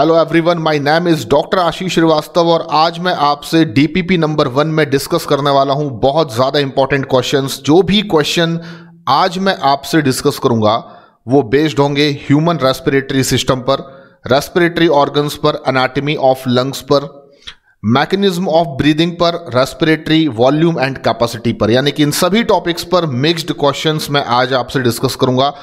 hello everyone my name is doctor Ashish Srivastava और आज मैं आपसे डीपीपी नंबर वन में डिस्कस करने वाला हूं बहुत ज़्यादा इंपॉर्टेंट क्वेश्चंस जो भी क्वेश्चन आज मैं आपसे डिस्कस करूंगा वो बेस्ड होंगे ह्यूमन रेस्पिरेटरी सिस्टम पर रेस्पिरेटरी ऑर्गन्स पर अनाटमी ऑफ लंग्स पर मैकेनिज्म ऑफ ब्रीदिंग पर रेस्पिरेटरी वॉल्यूम एंड कैपेसिटी पर यानी कि इन सभी टॉपिक्स पर मिक्स्ड क्वेश्चंस मैं आज आपसे डिस्कस करूंगा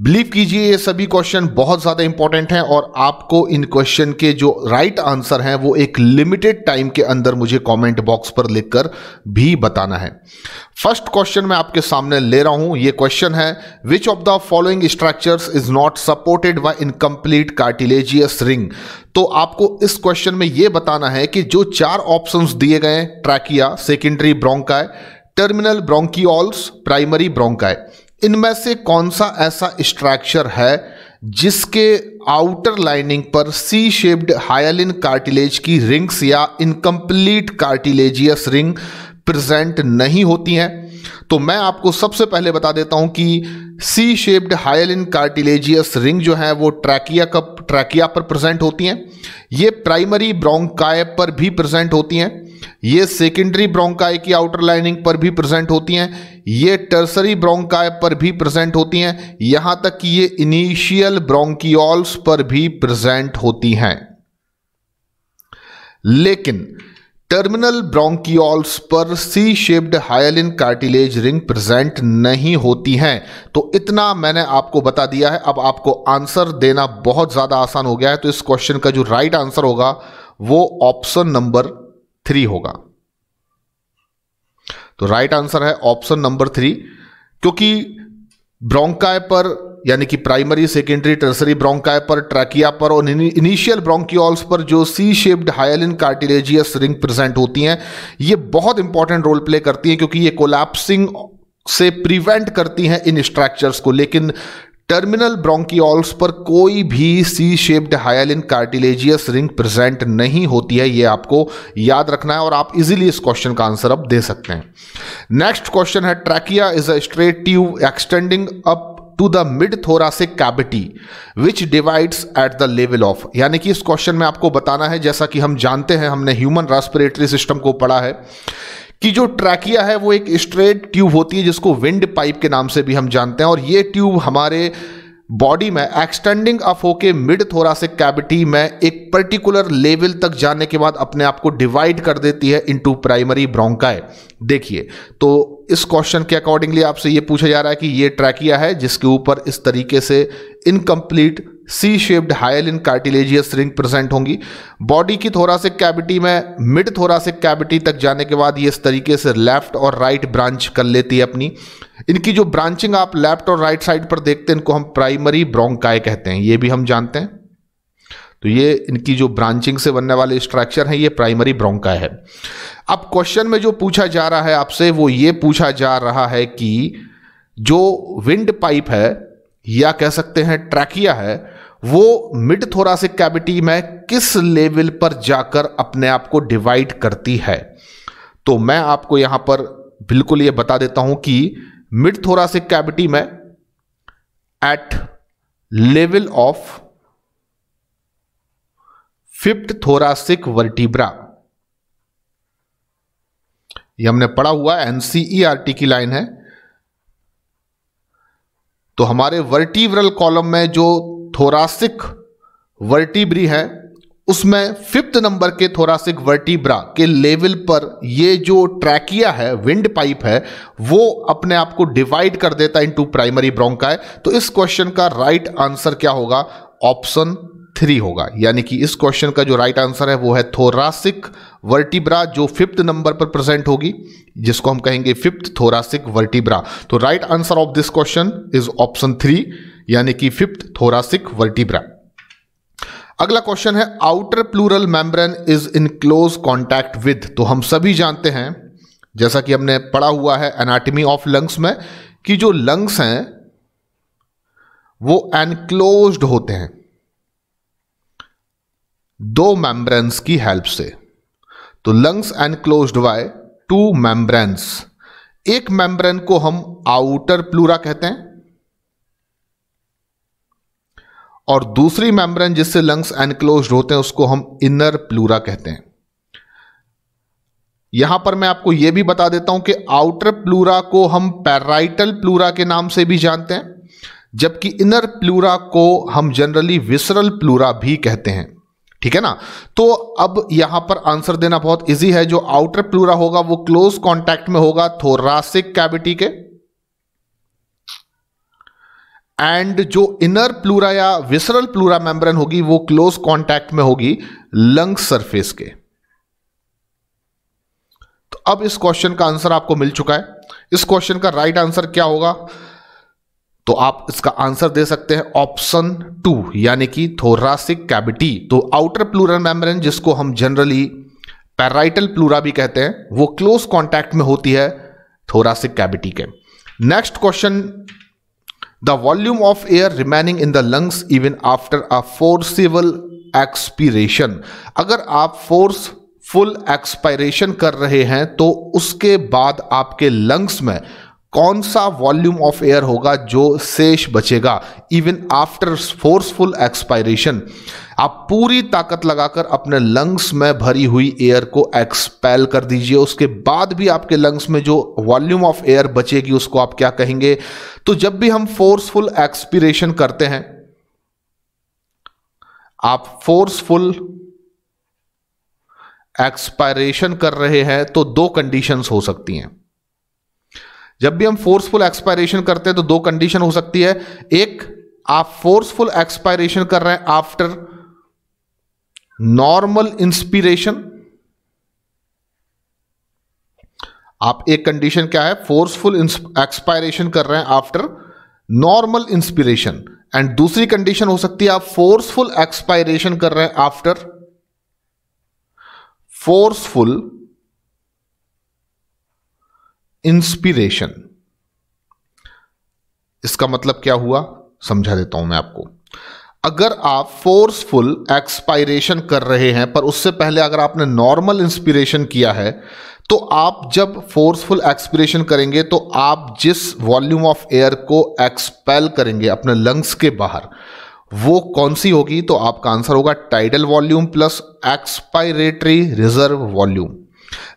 बिलीव कीजिए ये सभी क्वेश्चन बहुत ज़्यादा इंपॉर्टेंट हैं और आपको इन क्वेश्चन के जो राइट right आंसर हैं वो एक लिमिटेड टाइम के अंदर मुझे कमेंट बॉक्स पर लिखकर भी बताना है फर्स्ट क्वेश्चन मैं आपके सामने ले रहा हूं ये क्वेश्चन है which of the following structures is not supported by incomplete cartilaginous ring तो आपको इस क्वेश्चन में यह बताना है कि जो चार ऑप्शन दिए गए trachea secondary bronchi terminal bronchioles primary bronchi इनमें से कौन सा ऐसा स्ट्रक्चर है जिसके आउटर लाइनिंग पर सी शेप्ड हायलिन कार्टिलेज की रिंग्स या इनकम्प्लीट कार्टिलेजियस रिंग प्रेजेंट नहीं होती हैं तो मैं आपको सबसे पहले बता देता हूं कि C shaped hyaline cartilaginous ring जो है वो ट्रैकिया कप ट्रैकिया पर प्रेजेंट होती हैं ये प्राइमरी ब्रोंकाय पर भी प्रेजेंट होती हैं ये सेकेंडरी ब्रोंकाय की आउटर लाइनिंग पर भी प्रेजेंट होती हैं ये टर्सरी ब्रोंकाय पर भी प्रेजेंट होती हैं यहां तक कि ये इनिशियल ब्रोंकिओल्स पर भी प्रेजेंट होती हैं लेकिन टर्मिनल ब्रोंकियोल्स पर C shaped hyaline cartilage ring present नहीं होती हैं तो इतना मैंने आपको बता दिया है अब आपको आंसर देना बहुत ज़्यादा आसान हो गया है तो इस क्वेश्चन का जो राइट आंसर होगा वो ऑप्शन नंबर थ्री होगा तो राइट आंसर है ऑप्शन नंबर थ्री क्योंकि ब्रोंकाय पर यानी कि प्राइमरी सेकेंडरी टर्सरी ब्रोंकाय पर ट्रैकिया पर और इनिशियल ब्रोंकियोल्स पर जो C shaped hyaline cartilaginous ring present होती हैं ये बहुत इंपॉर्टेंट रोल प्ले करती हैं क्योंकि ये कोलैप्सिंग से प्रिवेंट करती हैं इन स्ट्रक्चर्स को लेकिन टर्मिनल ब्रोंकियोल्स पर कोई भी C shaped hyaline cartilaginous ring present नहीं होती है ये आपको याद रखना है और आप इजीली इस क्वेश्चन का आंसर अब दे सकते हैं नेक्स्ट क्वेश्चन है trachea is a straight tube extending up to the mid thoracic cavity which divides at the level of यानी कि इस क्वेश्चन में आपको बताना है जैसा कि हम जानते हैं हमने ह्यूमन रेस्पिरेटरी सिस्टम को पढ़ा है कि जो ट्रैकिया है वो एक स्ट्रेट ट्यूब होती है जिसको विंड पाइप के नाम से भी हम जानते हैं और ये ट्यूब हमारे बॉडी में एक्सटेंडिंग अप होके मिड थोरासिक कैविटी में एक पर्टिकुलर लेवल तक जाने के बाद अपने आप को डिवाइड कर देती है इनटू प्राइमरी ब्रोंकाय देखिए तो इस क्वेश्चन के अकॉर्डिंगली आपसे ये पूछा जा रहा है कि ये ट्रैकिया है जिसके ऊपर इस तरीके से incomplete C shaped hyaline cartilaginous ring present होंगी बॉडी की थोरासिक कैविटी में मिड थोरासिक कैविटी तक जाने के बाद ये इस तरीके से लेफ्ट और राइट ब्रांच कर लेती है अपनी इनकी जो ब्रांचिंग आप लेफ्ट और राइट साइड पर देखते हैं इनको हम प्राइमरी ब्रोंकाय कहते हैं ये भी हम जानते हैं तो ये इनकी जो ब्रांचिंग से बनने वाले स्ट्रक्चर हैं ये प्राइमरी ब्रोंकाय है अब क्वेश्चन में जो पूछा जा रहा है आपसे वो ये पूछा जा रहा है कि जो विंड पाइप है या कह सकते हैं ट्रैकिया है वो मिड थोरासिक कैविटी में किस लेवल पर जाकर अपने आप को डिवाइड करती है तो मैं आपको यहां पर बिल्कुल ये बता देता हूं कि मिड थोरासिक कैविटी में at level of fifth thoracic vertebra ये हमने पढ़ा हुआ एनसीईआरटी e की लाइन है तो हमारे वर्टिब्रल कॉलम में जो थोरासिक वर्टिब्री है उसमें फिफ्थ नंबर के थोरासिक वर्टिब्रा के लेवल पर ये जो ट्रैकिया है विंड पाइप है वो अपने आप को डिवाइड कर देता है इंटू प्राइमरी ब्रोंकाय तो इस क्वेश्चन का राइट right आंसर क्या होगा ऑप्शन थ्री होगा यानी कि इस क्वेश्चन का जो राइट right आंसर है वो है थोरासिक वर्टिब्रा जो फिफ्थ नंबर पर प्रेजेंट होगी जिसको हम कहेंगे फिफ्थ थोरासिक वर्टिब्रा तो right answer of this question is option three यानी कि फिफ्थ थोरासिक वर्टिब्रा अगला क्वेश्चन है outer pleural membrane is in close contact with तो हम सभी जानते हैं जैसा कि हमने पढ़ा हुआ है एनाटमी ऑफ लंग्स में कि जो लंग्स हैं वो एनक्लोज्ड होते हैं दो मेम्ब्रेन्स की हेल्प से तो lungs enclosed by two membranes एक मेम्ब्रेन को हम आउटर प्लूरा कहते हैं और दूसरी मेम्ब्रेन जिससे लंग्स एनक्लोज होते हैं उसको हम इनर प्लूरा कहते हैं यहां पर मैं आपको यह भी बता देता हूं कि आउटर प्लूरा को हम पैराइटल प्लूरा के नाम से भी जानते हैं जबकि इनर प्लूरा को हम जनरली विसरल प्लूरा भी कहते हैं ठीक है ना तो अब यहां पर आंसर देना बहुत इजी है जो आउटर प्लूरा होगा वो क्लोज कांटेक्ट में होगा थोरासिक कैविटी के एंड जो इनर प्लूरा या विसरल प्लूरा मेम्ब्रेन होगी वो क्लोज कांटेक्ट में होगी लंग सरफेस के तो अब इस क्वेश्चन का आंसर आपको मिल चुका है इस क्वेश्चन का राइट right आंसर क्या होगा तो आप इसका आंसर दे सकते हैं ऑप्शन टू यानी कि थोरासिक कैबिटी तो आउटर प्लूरल मेम्ब्रेन जिसको हम जनरली पैराइटल प्लूरा भी कहते हैं वो क्लोज कांटेक्ट में होती है थोरासिक कैबिटी के next question The volume of air remaining in the lungs even after a forcible expiration अगर आप फोर्स फुल एक्सपायरेशन कर रहे हैं तो उसके बाद आपके लंग्स में कौन सा वॉल्यूम ऑफ एयर होगा जो शेष बचेगा इवन आफ्टर फोर्सफुल एक्सपायरेशन आप पूरी ताकत लगाकर अपने लंग्स में भरी हुई एयर को एक्सपेल कर दीजिए उसके बाद भी आपके लंग्स में जो वॉल्यूम ऑफ एयर बचेगी उसको आप क्या कहेंगे तो जब भी हम फोर्सफुल एक्सपीरेशन करते हैं आप फोर्सफुल एक्सपायरेशन कर रहे हैं तो दो कंडीशंस हो सकती हैं जब भी हम फोर्सफुल एक्सपायरेशन करते हैं तो दो कंडीशन हो सकती है एक आप फोर्सफुल एक्सपायरेशन कर रहे हैं आफ्टर नॉर्मल इंस्पिरेशन आप एक कंडीशन क्या है फोर्सफुल एक्सपायरेशन कर रहे हैं आफ्टर नॉर्मल इंस्पिरेशन एंड दूसरी कंडीशन हो सकती है आप फोर्सफुल एक्सपायरेशन कर रहे हैं आफ्टर फोर्सफुल इंस्पिरेशन इसका मतलब क्या हुआ समझा देता हूं मैं आपको अगर आप फोर्सफुल एक्सपायरेशन कर रहे हैं पर उससे पहले अगर आपने नॉर्मल इंस्पिरेशन किया है तो आप जब फोर्सफुल एक्सपिरेशन करेंगे तो आप जिस वॉल्यूम ऑफ एयर को एक्सपेल करेंगे अपने लंग्स के बाहर वो कौन सी होगी तो आपका आंसर होगा tidal volume plus expiratory reserve volume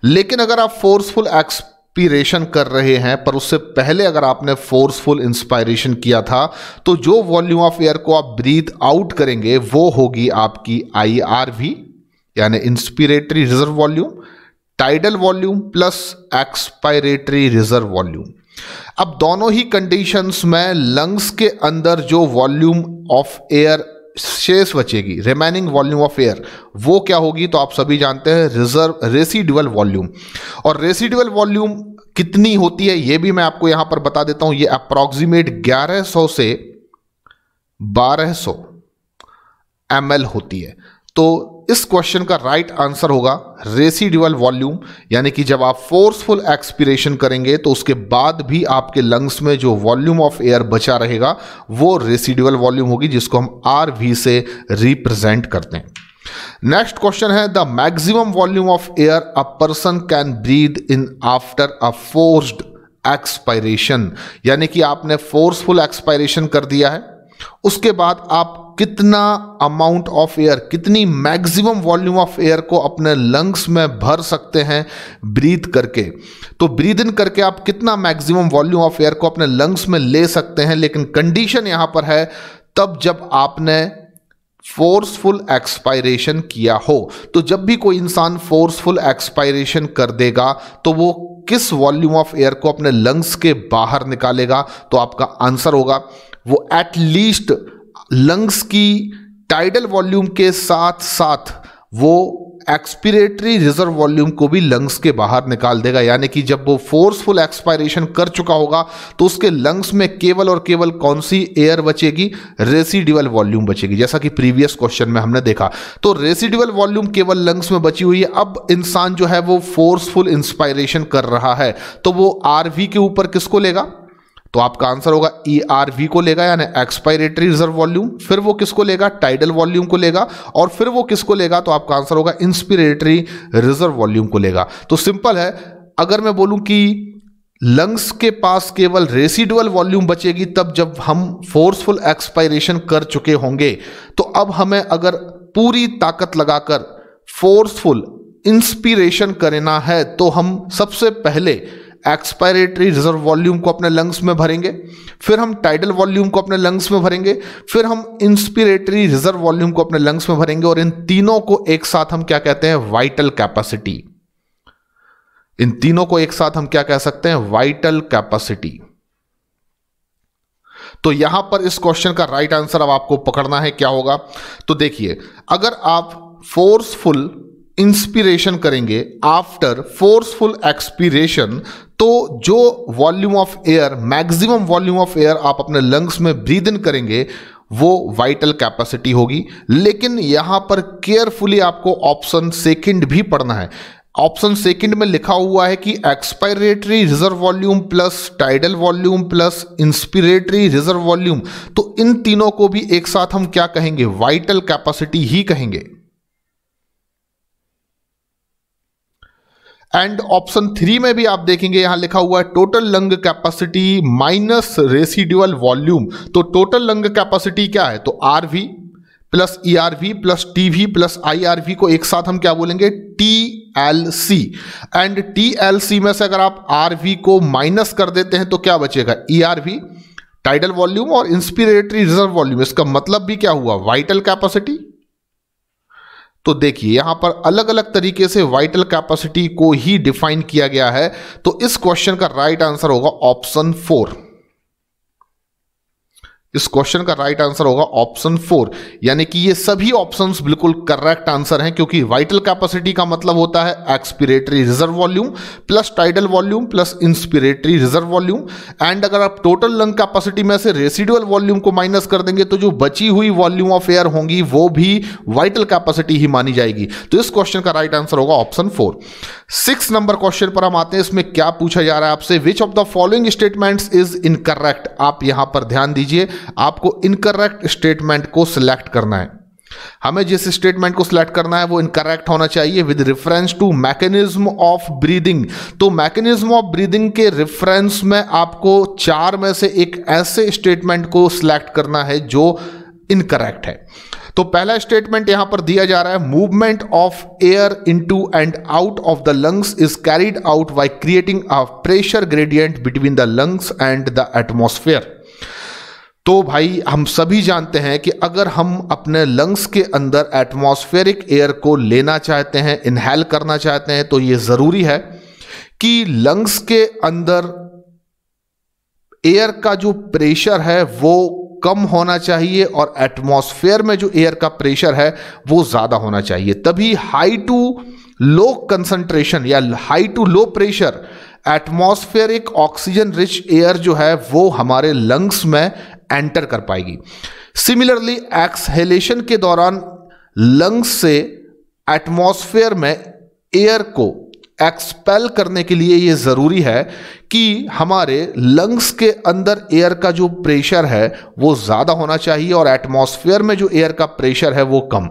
लेकिन अगर आप फोर्सफुल एक्स इंस्पिरेशन कर रहे हैं पर उससे पहले अगर आपने फोर्सफुल इंस्पायरेशन किया था तो जो वॉल्यूम ऑफ एयर को आप ब्रीथ आउट करेंगे वो होगी आपकी आई आर वी यानी inspiratory reserve volume tidal volume plus expiratory reserve volume अब दोनों ही कंडीशंस में लंग्स के अंदर जो वॉल्यूम ऑफ एयर शेष बचेगी रिमेनिंग वॉल्यूम ऑफ एयर वो क्या होगी तो आप सभी जानते हैं रिजर्व रेसिडुअल वॉल्यूम और रेसिडुअल वॉल्यूम कितनी होती है ये भी मैं आपको यहां पर बता देता हूं ये अप्रॉक्सीमेट 1100 से 1200 एम होती है तो इस क्वेश्चन का राइट right आंसर होगा रेसिडुअल वॉल्यूम यानी कि जब आप फोर्सफुल एक्सपिरेशन करेंगे तो उसके बाद भी आपके लंग्स में जो वॉल्यूम ऑफ एयर बचा रहेगा वो रेसिडुअल वॉल्यूम होगी जिसको हम आर वी से रिप्रेजेंट करते हैं नेक्स्ट क्वेश्चन है the maximum volume of air a person can breathe in after a forced expiration यानी कि आपने फोर्सफुल एक्सपायरेशन कर दिया है उसके बाद आप कितना अमाउंट ऑफ एयर कितनी मैक्सिमम वॉल्यूम ऑफ एयर को अपने लंग्स में भर सकते हैं ब्रीथ करके तो ब्रीद इन करके आप कितना मैक्सिमम वॉल्यूम ऑफ एयर को अपने लंग्स में ले सकते हैं लेकिन कंडीशन यहां पर है तब जब आपने फोर्सफुल एक्सपायरेशन किया हो तो जब भी कोई इंसान फोर्सफुल एक्सपायरेशन कर देगा तो वो किस वॉल्यूम ऑफ एयर को अपने लंग्स के बाहर निकालेगा तो आपका आंसर होगा वो एटलीस्ट लंग्स की टाइडल वॉल्यूम के साथ साथ वो एक्सपिरेटरी रिजर्व वॉल्यूम को भी लंग्स के बाहर निकाल देगा यानी कि जब वो फोर्सफुल एक्सपायरेशन कर चुका होगा तो उसके लंग्स में केवल और केवल कौन सी एयर बचेगी रेसिडिवल वॉल्यूम बचेगी जैसा कि प्रीवियस क्वेश्चन में हमने देखा तो रेसिडिवल वॉल्यूम केवल लंग्स में बची हुई है अब इंसान जो है वो फोर्सफुल इंस्पायरेशन कर रहा है तो वो आर के ऊपर किसको लेगा तो आपका आंसर होगा ई आर वी को लेगा यानी एक्सपायरेटरी रिजर्व वॉल्यूम फिर वो किसको लेगा टाइडल वॉल्यूम को लेगा और फिर वो किसको लेगा तो आपका आंसर होगा इंस्पिरेटरी रिजर्व वॉल्यूम को लेगा तो सिंपल है अगर मैं बोलूं कि लंग्स के पास केवल रेसिडुअल वॉल्यूम बचेगी तब जब हम फोर्सफुल एक्सपायरेशन कर चुके होंगे तो अब हमें अगर पूरी ताकत लगाकर फोर्सफुल इंस्पिरेशन करना है तो हम सबसे पहले एक्सपायरेटरी रिजर्व वॉल्यूम को अपने लंग्स में भरेंगे फिर हम टाइडल वॉल्यूम को अपने लंग्स में भरेंगे फिर हम इंस्पिरेटरी रिजर्व वॉल्यूम को अपने लंग्स में भरेंगे और इन तीनों को एक साथ हम क्या कहते हैं वाइटल कैपेसिटी इन तीनों को एक साथ हम क्या कह सकते हैं वाइटल कैपेसिटी तो यहां पर इस क्वेश्चन का राइट आंसर अब आपको पकड़ना है क्या होगा तो देखिए अगर आप फोर्सफुल इंस्पिरेशन करेंगे आफ्टर फोर्सफुल एक्सपीरेशन तो जो volume of air maximum volume of air आप अपने लंग्स में ब्रीद इन करेंगे वो वाइटल कैपेसिटी होगी लेकिन यहां पर केयरफुली आपको ऑप्शन सेकंड भी पढ़ना है ऑप्शन सेकंड में लिखा हुआ है कि expiratory reserve volume plus tidal volume plus inspiratory reserve volume तो इन तीनों को भी एक साथ हम क्या कहेंगे वाइटल कैपेसिटी ही कहेंगे एंड ऑप्शन थ्री में भी आप देखेंगे यहां लिखा हुआ है total lung capacity minus residual volume तो टोटल लंग कैपेसिटी क्या है तो R V plus E R V plus T V plus I R V को एक साथ हम क्या बोलेंगे T L C and T L C में से अगर आप आर वी को माइनस कर देते हैं तो क्या बचेगा E R V tidal volume और इंस्पिरेटरी रिजर्व वॉल्यूम इसका मतलब भी क्या हुआ वाइटल कैपेसिटी तो देखिए यहां पर अलग अलग तरीके से वाइटल कैपेसिटी को ही डिफाइन किया गया है तो इस क्वेश्चन का राइट आंसर होगा ऑप्शन फोर इस क्वेश्चन का राइट आंसर होगा ऑप्शन फोर यानी कि ये सभी ऑप्शंस बिल्कुल करेक्ट आंसर हैं क्योंकि वाइटल कैपेसिटी का मतलब होता है expiratory reserve volume plus tidal volume plus inspiratory reserve volume and अगर आप टोटल लंग कैपेसिटी में से रेसिडुअल वॉल्यूम को माइनस कर देंगे तो जो बची हुई वॉल्यूम ऑफ एयर होंगी वो भी वाइटल कैपेसिटी ही मानी जाएगी तो इस क्वेश्चन का राइट आंसर होगा option four six number question पर हम आते हैं इसमें क्या पूछा जा रहा है आपसे which of the following statements is incorrect आप यहां पर ध्यान दीजिए आपको इनकरेक्ट स्टेटमेंट को सिलेक्ट करना है हमें जिस स्टेटमेंट को सिलेक्ट करना है वो इनकरेक्ट होना चाहिए with reference to mechanism of breathing तो मैकेनिज्म ऑफ ब्रीदिंग के रेफरेंस में आपको चार में से एक ऐसे स्टेटमेंट को सिलेक्ट करना है जो इनकरेक्ट है तो पहला स्टेटमेंट यहां पर दिया जा रहा है movement of air into and out of the lungs is carried out by creating a pressure gradient between the lungs and the atmosphere तो भाई हम सभी जानते हैं कि अगर हम अपने लंग्स के अंदर एटमॉस्फेरिक एयर को लेना चाहते हैं इनहेल करना चाहते हैं तो ये ज़रूरी है कि लंग्स के अंदर एयर का जो प्रेशर है वो कम होना चाहिए और एटमॉस्फेयर में जो एयर का प्रेशर है वो ज़्यादा होना चाहिए तभी हाई टू लो कंसंट्रेशन या high to low pressure atmospheric oxygen rich air जो है वो हमारे लंग्स में एंटर कर पाएगी सिमिलरली एक्सहेलेशन के दौरान लंग्स से एटमॉस्फेयर में एयर को एक्सपेल करने के लिए ये ज़रूरी है कि हमारे लंग्स के अंदर एयर का जो प्रेशर है वो ज़्यादा होना चाहिए और एटमॉस्फेयर में जो एयर का प्रेशर है वो कम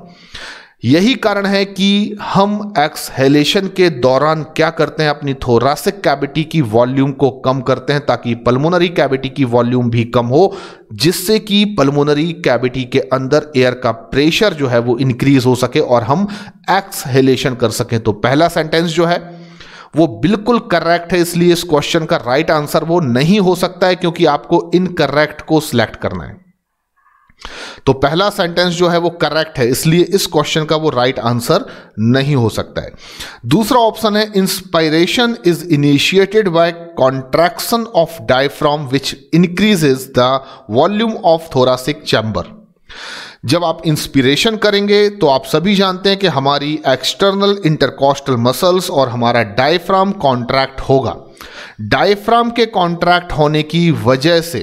यही कारण है कि हम एक्सहेलेशन के दौरान क्या करते हैं अपनी थोरासिक कैविटी की वॉल्यूम को कम करते हैं ताकि पल्मोनरी कैविटी की वॉल्यूम भी कम हो जिससे कि पल्मोनरी कैविटी के अंदर एयर का प्रेशर जो है वो इंक्रीज हो सके और हम एक्सहेलेशन कर सकें तो पहला सेंटेंस जो है वो बिल्कुल करेक्ट है इसलिए इस क्वेश्चन का राइट right आंसर वो नहीं हो सकता है क्योंकि आपको इनकरेक्ट को सिलेक्ट करना है तो पहला सेंटेंस जो है वो करेक्ट है इसलिए इस क्वेश्चन का वो राइट right आंसर नहीं हो सकता है दूसरा ऑप्शन है inspiration is initiated by contraction of diaphragm which increases the volume of thoracic chamber जब आप इंस्पिरेशन करेंगे तो आप सभी जानते हैं कि हमारी एक्सटर्नल इंटरकॉस्टल मसल्स और हमारा डायफ्राम कॉन्ट्रैक्ट होगा डायफ्राम के कॉन्ट्रैक्ट होने की वजह से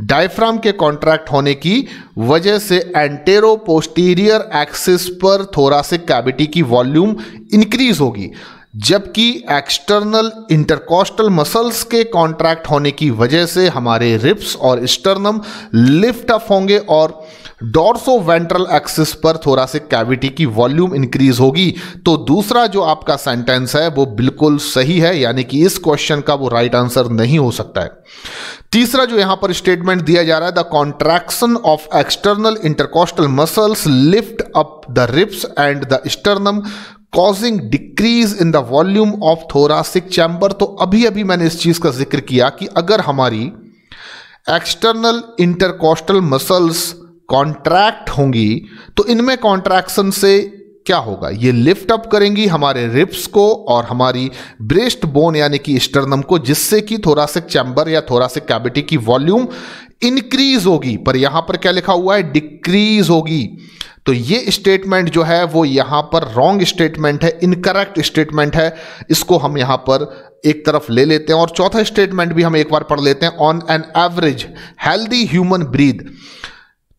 डायफ्राम के कॉन्ट्रैक्ट होने की वजह से एंटेरो पोस्टीरियर एक्सिस पर थोरासिक कैविटी की वॉल्यूम इंक्रीज होगी जबकि एक्सटर्नल इंटरकोस्टल मसल्स के कॉन्ट्रैक्ट होने की वजह से हमारे रिप्स और स्टर्नम लिफ्ट अप होंगे और डॉर्सो वेंट्रल एक्सिस पर थोरासिक कैविटी की वॉल्यूम इंक्रीज होगी तो दूसरा जो आपका सेंटेंस है वो बिल्कुल सही है यानी कि इस क्वेश्चन का वो राइट आंसर नहीं हो सकता है तीसरा जो यहां पर स्टेटमेंट दिया जा रहा है the contraction of external intercostal muscles lift up the ribs and the sternum causing decrease in the volume of thoracic chamber तो अभी अभी मैंने इस चीज़ का जिक्र किया कि अगर हमारी एक्सटर्नल इंटरकोस्टल मसल्स कॉन्ट्रैक्ट होंगी तो इनमें कॉन्ट्रैक्शन से क्या होगा ये लिफ्ट अप करेंगी हमारे रिप्स को और हमारी ब्रेस्ट बोन यानी कि स्टर्नम को जिससे कि थोड़ा सा चैम्बर या थोड़ा सा कैबिटी की वॉल्यूम इंक्रीज होगी पर यहां पर क्या लिखा हुआ है डिक्रीज होगी तो ये स्टेटमेंट जो है वो यहां पर रॉन्ग स्टेटमेंट है इनकरेक्ट स्टेटमेंट है इसको हम यहां पर एक तरफ ले लेते हैं और चौथा स्टेटमेंट भी हम एक बार पढ़ लेते हैं on an average healthy human breathe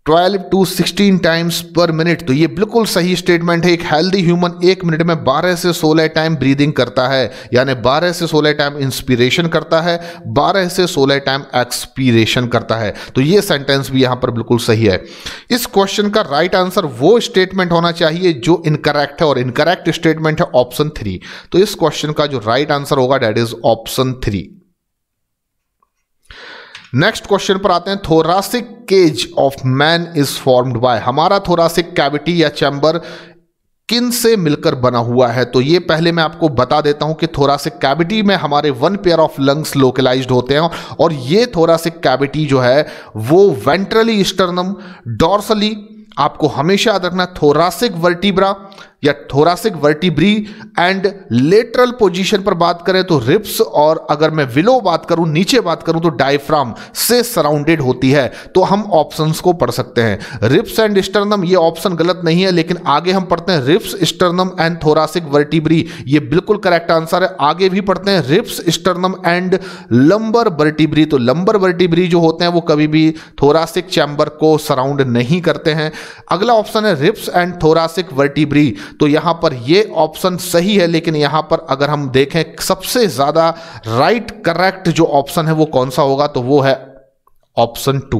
twelve to sixteen times per minute तो ये बिल्कुल सही स्टेटमेंट है एक हेल्दी ह्यूमन एक मिनट में 12 से 16 टाइम ब्रीदिंग करता है यानी 12 से 16 टाइम इंस्पिरेशन करता है 12 से 16 टाइम एक्सपीरेशन करता है तो ये सेंटेंस भी यहाँ पर बिल्कुल सही है इस क्वेश्चन का राइट right आंसर वो स्टेटमेंट होना चाहिए जो इनकरेक्ट है और इनकरेक्ट स्टेटमेंट है ऑप्शन थ्री तो इस क्वेश्चन का जो राइट right आंसर होगा that is option three next question पर आते हैं thoracic cage of man is formed by हमारा थोरासिक कैविटी या चैम्बर किन से मिलकर बना हुआ है तो ये पहले मैं आपको बता देता हूं कि थोरासिक कैविटी में हमारे one pair of lungs localized होते हैं और ये थोरासिक कैविटी जो है वो वेंट्रली स्टर्नम डॉर्सली आपको हमेशा याद रखना थोरासिक वर्टिब्रा या thoracic vertebrae and lateral position पर बात करें तो रिप्स और अगर मैं विलो बात करूं नीचे बात करूं तो डायफ्राम से सराउंडेड होती है तो हम ऑप्शंस को पढ़ सकते हैं रिप्स एंड स्टर्नम ये ऑप्शन गलत नहीं है लेकिन आगे हम पढ़ते हैं ribs sternum and thoracic vertebrae ये बिल्कुल करेक्ट आंसर है आगे भी पढ़ते हैं ribs sternum and lumbar vertebrae तो लंबर वर्टिब्री जो होते हैं वो कभी भी थोरासिक चैम्बर को सराउंड नहीं करते हैं अगला ऑप्शन है रिप्स एंड थोरासिक वर्टिब्री तो यहां पर ये ऑप्शन सही है लेकिन यहां पर अगर हम देखें सबसे ज़्यादा राइट करेक्ट जो ऑप्शन है वो कौन सा होगा तो वो है ऑप्शन टू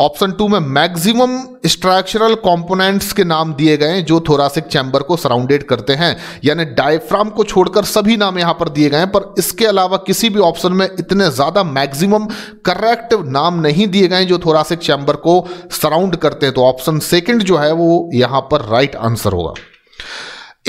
ऑप्शन टू में मैक्सिमम स्ट्रक्चरल कंपोनेंट्स के नाम दिए गए हैं जो थोरासिक चैम्बर को सराउंडेड करते हैं यानी डायफ्राम को छोड़कर सभी नाम यहां पर दिए गए हैं पर इसके अलावा किसी भी ऑप्शन में इतने ज़्यादा मैक्सिमम करेक्ट नाम नहीं दिए गए जो जो थोरासिक चैम्बर को सराउंड करते हैं तो ऑप्शन सेकेंड जो है वो यहां पर राइट right आंसर होगा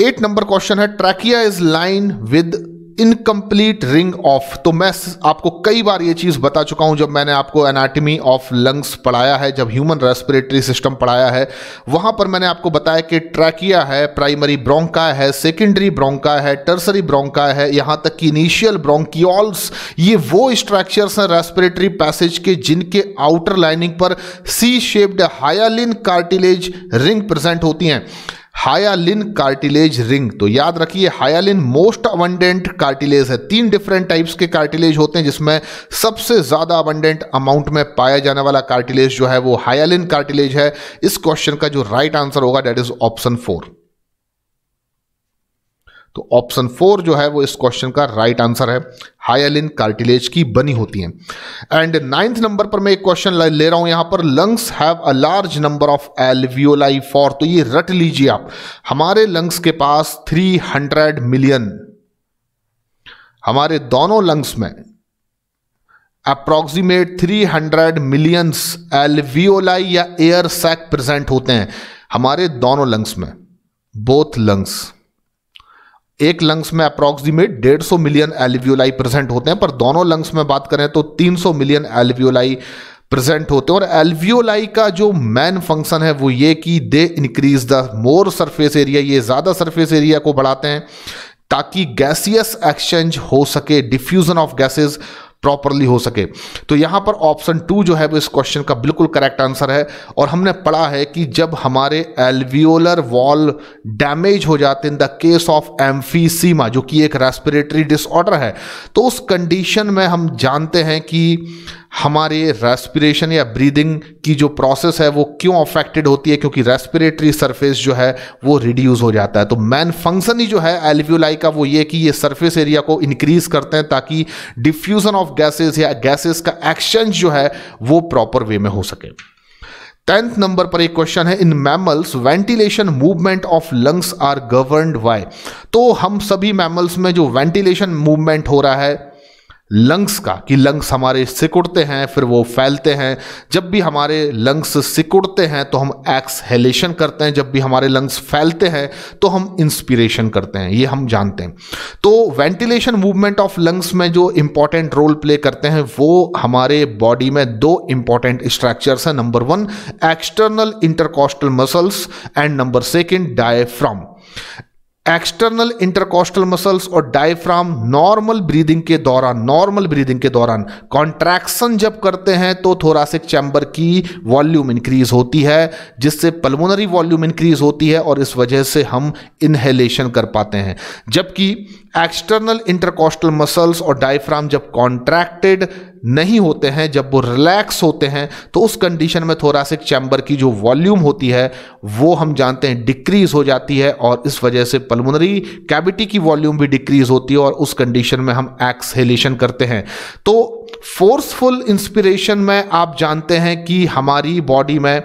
एट नंबर क्वेश्चन है trachea is lined with incomplete ring of तो मैं आपको कई बार ये चीज़ बता चुका हूँ जब मैंने आपको एनाटमी ऑफ लंग्स पढ़ाया है जब ह्यूमन रेस्पिरेटरी सिस्टम पढ़ाया है वहाँ पर मैंने आपको बताया कि ट्रैकिया है प्राइमरी ब्रोंका है सेकेंडरी ब्रोंका है टर्सरी ब्रोंका है यहाँ तक कि इनिशियल ब्रोंकियोल्स ये वो स्ट्रक्चर्स हैं रेस्पिरेटरी पैसेज के जिनके आउटर लाइनिंग पर C shaped hyaline cartilage ring present होती हैं हायालिन कार्टिलेज रिंग तो याद रखिए हायालिन मोस्ट अबंडेंट कार्टिलेज है तीन डिफरेंट टाइप्स के कार्टिलेज होते हैं जिसमें सबसे ज़्यादा अबंडेंट अमाउंट में पाया जाने वाला कार्टिलेज जो है वो हायालिन कार्टिलेज है इस क्वेश्चन का जो राइट right आंसर होगा डेट इज ऑप्शन फोर तो ऑप्शन फोर जो है वो इस क्वेश्चन का राइट right आंसर है हायलिन कार्टिलेज की बनी होती हैं एंड नाइन्थ नंबर पर मैं एक क्वेश्चन ले रहा हूं यहां पर lungs have a large number of alveoli for तो ये रट लीजिए आप हमारे लंग्स के पास 300 मिलियन हमारे दोनों लंग्स में थ्री 300 मिलियंस एलवीओलाई या एयर सैक प्रेजेंट होते हैं हमारे दोनों लंग्स में बोथ लंग्स एक लंग्स में डेढ़ 150 मिलियन एलिव्यूलाई प्रेजेंट होते हैं पर दोनों लंग्स में बात करें तो 300 मिलियन एलिव्यूलाई प्रेजेंट होते हैं और एल्वियोलाई का जो मेन फंक्शन है वो ये कि they increase the more surface area ये ज़्यादा सरफेस एरिया को बढ़ाते हैं ताकि गैसियस एक्सचेंज हो सके डिफ्यूज़न ऑफ गैसेस प्रॉपरली हो सके तो यहाँ पर ऑप्शन टू जो है वो इस क्वेश्चन का बिल्कुल करेक्ट आंसर है और हमने पढ़ा है कि जब हमारे एल्वियोलर वॉल डैमेज हो जाते हैं in the case of emphysema जो कि एक रेस्पिरेटरी डिसऑर्डर है तो उस कंडीशन में हम जानते हैं कि हमारे रेस्पिरेशन या ब्रीदिंग की जो प्रोसेस है वो क्यों अफेक्टेड होती है क्योंकि रेस्पिरेटरी सरफेस जो है वो रिड्यूस हो जाता है तो मैन फंक्शन ही जो है एल्व्यूलाई का वो ये कि ये सरफेस एरिया को इंक्रीज करते हैं ताकि डिफ्यूजन ऑफ गैसेस या गैसेस का एक्सचेंज जो है वो प्रॉपर वे में हो सके टेंथ नंबर पर एक क्वेश्चन है in mammals ventilation movement of lungs are governed by तो हम सभी मैमल्स में जो वेंटिलेशन मूवमेंट हो रहा है लंग्स का कि लंग्स हमारे सिकुड़ते हैं फिर वो फैलते हैं जब भी हमारे लंग्स सिकुड़ते हैं तो हम एक्सहेलेशन करते हैं जब भी हमारे लंग्स फैलते हैं तो हम इंस्पिरेशन करते हैं ये हम जानते हैं तो वेंटिलेशन मूवमेंट ऑफ लंग्स में जो इंपॉर्टेंट रोल प्ले करते हैं वो हमारे बॉडी में दो इंपॉर्टेंट स्ट्रक्चर्स हैं number one external intercostal muscles and number second diaphragm external intercostal muscles और डायफ्राम नॉर्मल ब्रीदिंग के दौरान नॉर्मल ब्रीदिंग के दौरान कॉन्ट्रैक्शन जब करते हैं तो थोरासिक चैम्बर की वॉल्यूम इंक्रीज होती है जिससे पल्मोनरी वॉल्यूम इंक्रीज होती है और इस वजह से हम इनहेलेशन कर पाते हैं जबकि एक्सटर्नल इंटरकोस्टल मसल्स और डायफ्राम जब कॉन्ट्रैक्टेड नहीं होते हैं जब वो रिलैक्स होते हैं तो उस कंडीशन में थोरासिक चैम्बर की जो वॉल्यूम होती है वो हम जानते हैं डिक्रीज हो जाती है और इस वजह से पल्मोनरी कैविटी की वॉल्यूम भी डिक्रीज होती है और उस कंडीशन में हम एक्सहेलेशन करते हैं तो फोर्सफुल इंस्पिरेशन में आप जानते हैं कि हमारी बॉडी में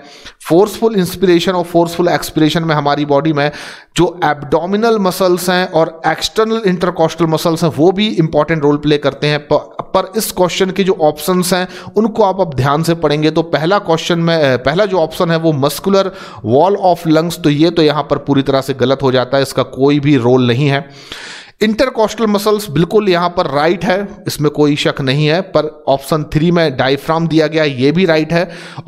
फोर्सफुल इंस्पिरेशन और फोर्सफुल एक्सपिरेशन में हमारी बॉडी में जो एब्डोमिनल मसल्स हैं और एक्सटर्नल इंटरकॉस्टल मसल्स हैं वो भी इंपॉर्टेंट रोल प्ले करते हैं पर, पर इस क्वेश्चन के जो ऑप्शंस हैं उनको आप अब ध्यान से पढ़ेंगे तो पहला क्वेश्चन में पहला जो ऑप्शन है वो मस्कुलर वॉल ऑफ लंग्स तो ये तो यहाँ पर पूरी तरह से गलत हो जाता है इसका कोई भी रोल नहीं है इंटरकोस्टल मसल्स बिल्कुल यहाँ पर राइट है इसमें कोई शक नहीं है पर ऑप्शन थ्री में डाइफ्राम दिया गया ये भी राइट है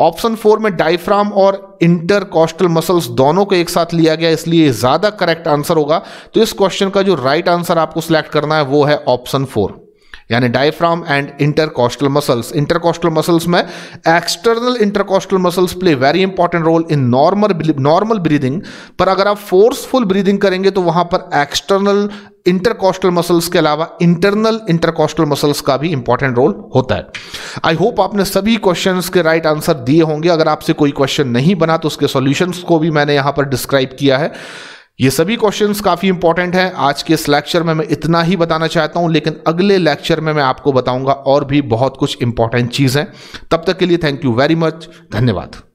ऑप्शन फोर में डायफ्राम और इंटरकोस्टल मसल्स दोनों को एक साथ लिया गया इसलिए ज़्यादा करेक्ट आंसर होगा तो इस क्वेश्चन का जो राइट आंसर आपको सिलेक्ट करना है वो है ऑप्शन फोर यानी diaphragm and intercostal muscles intercostal muscles में external intercostal muscles play very important role in normal normal breathing पर अगर आप फोर्सफुल ब्रीदिंग करेंगे तो वहां पर एक्सटर्नल इंटरकॉस्टल मसल्स के अलावा इंटरनल इंटरकॉस्टल मसल्स का भी इंपॉर्टेंट रोल होता है आई होप आपने सभी क्वेश्चन के राइट आंसर दिए होंगे अगर आपसे कोई क्वेश्चन नहीं बना तो उसके सोल्यूशन को भी मैंने यहां पर डिस्क्राइब किया है ये सभी क्वेश्चंस काफ़ी इंपॉर्टेंट हैं आज के इस लेक्चर में मैं इतना ही बताना चाहता हूं लेकिन अगले लेक्चर में मैं आपको बताऊंगा और भी बहुत कुछ इंपॉर्टेंट चीज़ें तब तक के लिए थैंक यू वेरी मच धन्यवाद